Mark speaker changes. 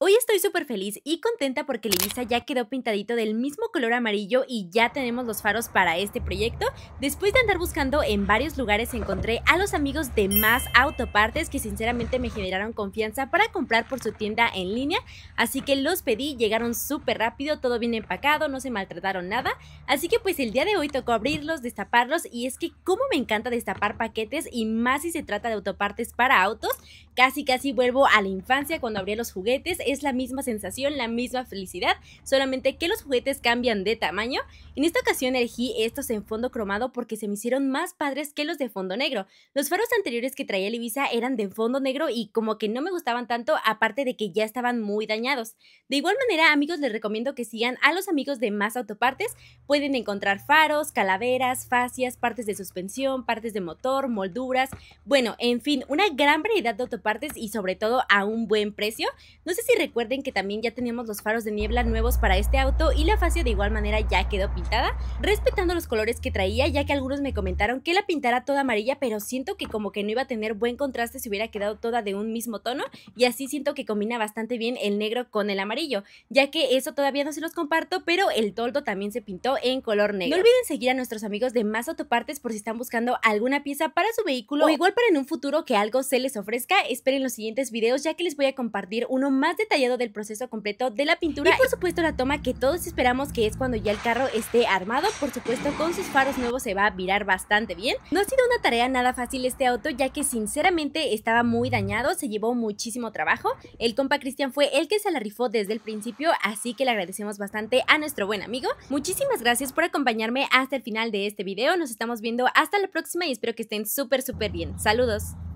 Speaker 1: Hoy estoy súper feliz y contenta porque Levisa ya quedó pintadito del mismo color amarillo y ya tenemos los faros para este proyecto. Después de andar buscando en varios lugares encontré a los amigos de Más Autopartes que sinceramente me generaron confianza para comprar por su tienda en línea. Así que los pedí, llegaron súper rápido, todo bien empacado, no se maltrataron nada. Así que pues el día de hoy tocó abrirlos, destaparlos y es que como me encanta destapar paquetes y más si se trata de autopartes para autos. Casi casi vuelvo a la infancia cuando abría los juguetes es la misma sensación, la misma felicidad, solamente que los juguetes cambian de tamaño. En esta ocasión elegí estos en fondo cromado porque se me hicieron más padres que los de fondo negro. Los faros anteriores que traía el Ibiza eran de fondo negro y como que no me gustaban tanto, aparte de que ya estaban muy dañados. De igual manera, amigos, les recomiendo que sigan a los amigos de Más Autopartes. Pueden encontrar faros, calaveras, fascias, partes de suspensión, partes de motor, molduras, bueno, en fin, una gran variedad de autopartes y sobre todo a un buen precio. No sé si recuerden que también ya teníamos los faros de niebla nuevos para este auto y la fascia de igual manera ya quedó pintada, respetando los colores que traía ya que algunos me comentaron que la pintara toda amarilla pero siento que como que no iba a tener buen contraste si hubiera quedado toda de un mismo tono y así siento que combina bastante bien el negro con el amarillo, ya que eso todavía no se los comparto pero el toldo también se pintó en color negro. No olviden seguir a nuestros amigos de Más Autopartes por si están buscando alguna pieza para su vehículo o igual para en un futuro que algo se les ofrezca, esperen los siguientes videos ya que les voy a compartir uno más de detallado del proceso completo de la pintura y por supuesto la toma que todos esperamos que es cuando ya el carro esté armado, por supuesto con sus faros nuevos se va a virar bastante bien. No ha sido una tarea nada fácil este auto ya que sinceramente estaba muy dañado, se llevó muchísimo trabajo. El compa Cristian fue el que se la rifó desde el principio, así que le agradecemos bastante a nuestro buen amigo. Muchísimas gracias por acompañarme hasta el final de este video, nos estamos viendo hasta la próxima y espero que estén súper súper bien. Saludos.